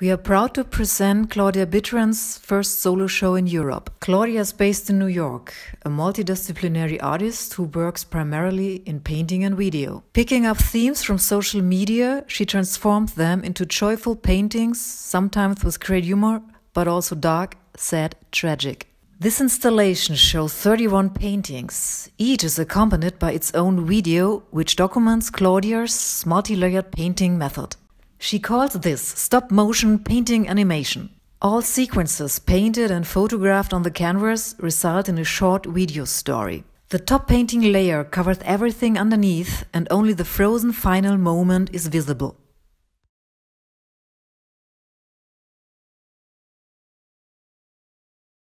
We are proud to present Claudia Bitran's first solo show in Europe. Claudia is based in New York, a multidisciplinary artist who works primarily in painting and video. Picking up themes from social media, she transforms them into joyful paintings, sometimes with great humor, but also dark, sad, tragic. This installation shows 31 paintings. Each is accompanied by its own video, which documents Claudia's multi layered painting method. She calls this stop motion painting animation. All sequences painted and photographed on the canvas result in a short video story. The top painting layer covers everything underneath, and only the frozen final moment is visible.